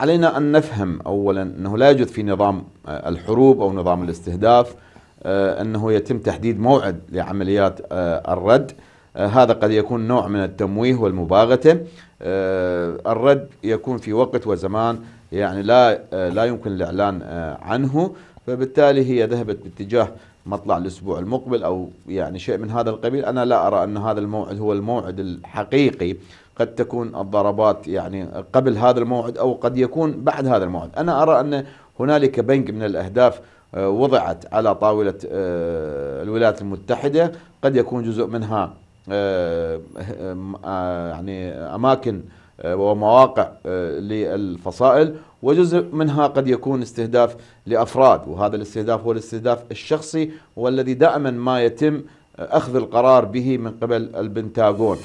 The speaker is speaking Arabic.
علينا أن نفهم أولا أنه لا يوجد في نظام آه، الحروب أو نظام الاستهداف آه، أنه يتم تحديد موعد لعمليات آه، الرد هذا قد يكون نوع من التمويه والمباغتة الرد يكون في وقت وزمان يعني لا لا يمكن الإعلان عنه فبالتالي هي ذهبت باتجاه مطلع الأسبوع المقبل أو يعني شيء من هذا القبيل أنا لا أرى أن هذا الموعد هو الموعد الحقيقي قد تكون الضربات يعني قبل هذا الموعد أو قد يكون بعد هذا الموعد أنا أرى أن هنالك بنك من الأهداف آه، وضعت على طاولة آه، الولايات المتحدة قد يكون جزء منها آه، يعني أماكن ومواقع للفصائل وجزء منها قد يكون استهداف لأفراد وهذا الاستهداف هو الاستهداف الشخصي والذي دائما ما يتم أخذ القرار به من قبل البنتاغون